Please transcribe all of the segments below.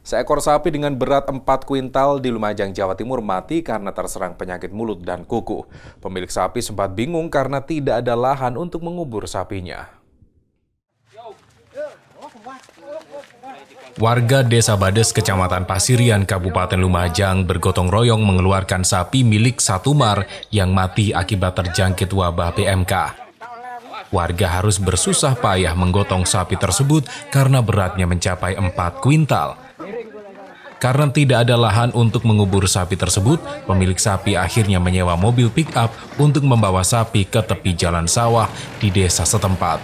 Seekor sapi dengan berat 4 kuintal di Lumajang, Jawa Timur mati karena terserang penyakit mulut dan kuku. Pemilik sapi sempat bingung karena tidak ada lahan untuk mengubur sapinya. Warga Desa Bades, Kecamatan Pasirian, Kabupaten Lumajang bergotong royong mengeluarkan sapi milik Satumar yang mati akibat terjangkit wabah PMK warga harus bersusah payah menggotong sapi tersebut karena beratnya mencapai 4 kuintal. Karena tidak ada lahan untuk mengubur sapi tersebut, pemilik sapi akhirnya menyewa mobil pick-up untuk membawa sapi ke tepi jalan sawah di desa setempat.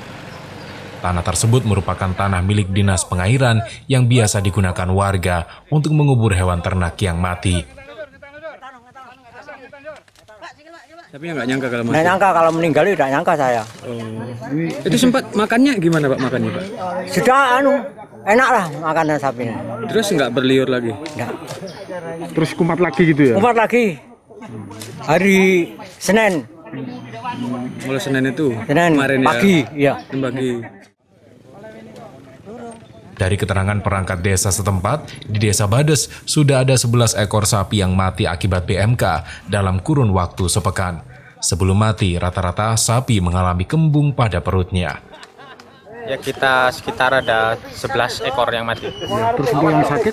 Tanah tersebut merupakan tanah milik dinas pengairan yang biasa digunakan warga untuk mengubur hewan ternak yang mati Tapi nggak nyangka kalau meninggal. nyangka kalau meninggal tidak nyangka saya. Oh. Itu sempat makannya gimana Pak makannya Pak? Sudah anu enak lah makannya sapi. Terus nggak berliur lagi? Nggak. Terus kumat lagi gitu ya? Kumat lagi. Hari Senin. Mulai Senin itu? Senin. Kemarin pagi, ya. Pagi. Ya. Pagi. Dari keterangan perangkat desa setempat, di desa Bades sudah ada 11 ekor sapi yang mati akibat PMK dalam kurun waktu sepekan. Sebelum mati, rata-rata sapi mengalami kembung pada perutnya. Ya kita sekitar ada 11 ekor yang mati. Ya, terus untuk yang sakit?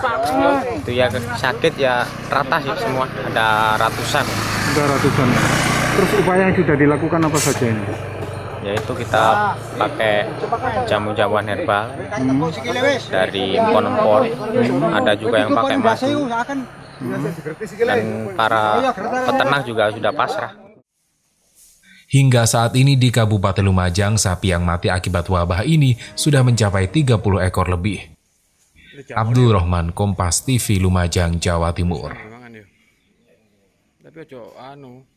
Itu ya sakit ya rata sih semua, ada ratusan. Ada ratusan. Terus upaya yang sudah dilakukan apa saja ini? yaitu kita pakai jamu-jamuan herbal hmm. dari impor hmm. ada juga yang pakai madu hmm. dan para peternak juga sudah pasrah Hingga saat ini di Kabupaten Lumajang, sapi yang mati akibat wabah ini sudah mencapai 30 ekor lebih. Abdul Rahman, Kompas TV Lumajang, Jawa Timur. Ya. Tapi anu